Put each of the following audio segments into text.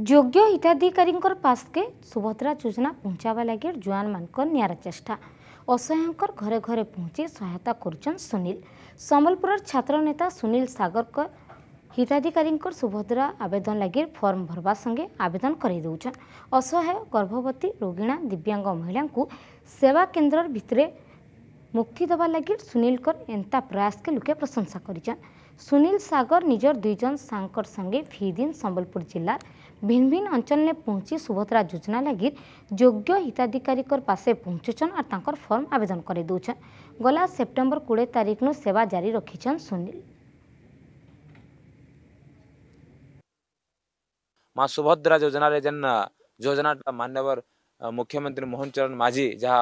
ग्य हिताधिकर पासके सुभद्रा योजना जोजना पहचाला जुआन जुवान नियर चेष्टा असहको घर घर पहचि सहायता सुन सम्बलपुर नेता सुनील सगरकर हिताधिक सुभद्रा आवेदन लागि फर्म संगे आवेदन गरै देउछन् असहय गर्भवती रोगिणा दिव्याङ्ग महिला केन्द्र भित्र ମୁକ୍ତି ଦେବା ଲାଗି ସୁନୀଲଙ୍କର ଏନ୍ତା ପ୍ରୟାସକେ ଲୋକେ ପ୍ରଶଂସା କରିଛନ୍ ସୁନୀଲ ସାଗର ନିଜର ଦୁଇଜନ ସାଙ୍ଗର ସାଙ୍ଗେ ଫିଦିନ সম্বলপুর জেলার ভিন ভিন অঞ্চলে পৌঁছি সুভদ্রা যোজনা লাগি যোগ্য হিতাধিকারী পাশে পৌঁছুছন আর তাঁর ফর্ম আবেদন করে দেছেন গলা সেপ্টেম্বর কোড়ি তারিখ নু সেবা জারি রাখিছেন সুনীল মা সুভদ্রা যোজনার যেন যোজনাটা মাননীয় মুখ্যমন্ত্রী মোহন চরণ মাঝি যা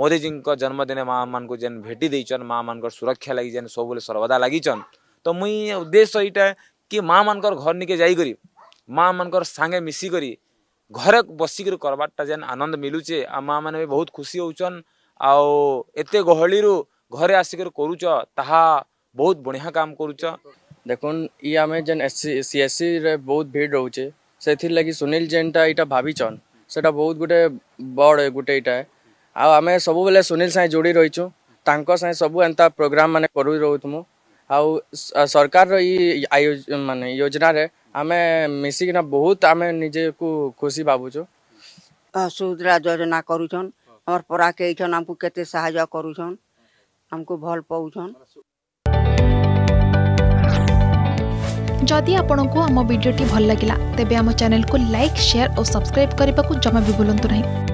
ମୋଦିଜୀଙ୍କ ଜନ୍ମଦିନ ମାଆମାନଙ୍କୁ ଯେନ୍ ଭେଟି ଦେଇଛନ୍ ମାଆମାନଙ୍କର ସୁରକ୍ଷା ଲାଗି ଯେନ୍ ସବୁବେଳେ ସର୍ବଦା ଲାଗିଛନ୍ ତ ମୁଇଁ ଉଦ୍ଦେଶ୍ୟ ଏଇଟା କି ମାଆମାନଙ୍କର ଘର ନିକେ ଯାଇକରି ମାଆମାନଙ୍କର ସାଙ୍ଗେ ମିଶିକରି ଘରେ ବସିକରି କର୍ବାର୍ଟା ଯେନ୍ ଆନନ୍ଦ ମିଲୁଛେ ଆଉ ମାଆମାନେ ବି ବହୁତ ଖୁସି ହଉଛନ୍ ଆଉ ଏତେ ଗହଳିରୁ ଘରେ ଆସିକରି କରୁଛ ତାହା ବହୁତ ବଢ଼ିଆ କାମ କରୁଛ ଦେଖୁନ୍ ଇ ଆମେ ଯେନ୍ ସିଏସ୍ସିରେ ବହୁତ ଭିଡ଼ ରହୁଛେ ସେଥିର୍ଲାଗି ସୁନୀଲ ଯେନ୍ଟା ଇଟା ଭାବିଛନ୍ ସେଟା ବହୁତ ଗୋଟେ ବଡ଼ ଗୋଟେ ଇଟା ଆଉ ଆମେ ସବୁବେଳେ ସୁନୀଲ ସାଙ୍ଗେ ଯୋଡ଼ି ରହିଛୁ ତାଙ୍କ ସାଙ୍ଗେ ସବୁ ଏନ୍ତା ପ୍ରୋଗ୍ରାମ୍ ମାନେ କରୁ ରହୁଥିମୁ ଆଉ ସରକାରର ଇ ମାନେ ଯୋଜନାରେ ଆମେ ମିଶିକିନା ବହୁତ ଆମେ ନିଜକୁ ଖୁସି ଭାବୁଛୁ ସୁଦ୍ରା ଯୋଜନା କରୁଛନ୍ ଆମର ପରାକେ ହେଇଛନ୍ ଆମକୁ କେତେ ସାହାଯ୍ୟ କରୁଛନ୍ ଆମକୁ ଭଲ ପାଉଛନ୍ ଯଦି ଆପଣଙ୍କୁ ଆମ ଭିଡ଼ିଓଟି ଭଲ ଲାଗିଲା ତେବେ ଆମ ଚ୍ୟାନେଲକୁ ଲାଇକ୍ ସେୟାର ଓ ସବସ୍କ୍ରାଇବ୍ କରିବାକୁ ଜମା ବି ଭୁଲନ୍ତୁ ନାହିଁ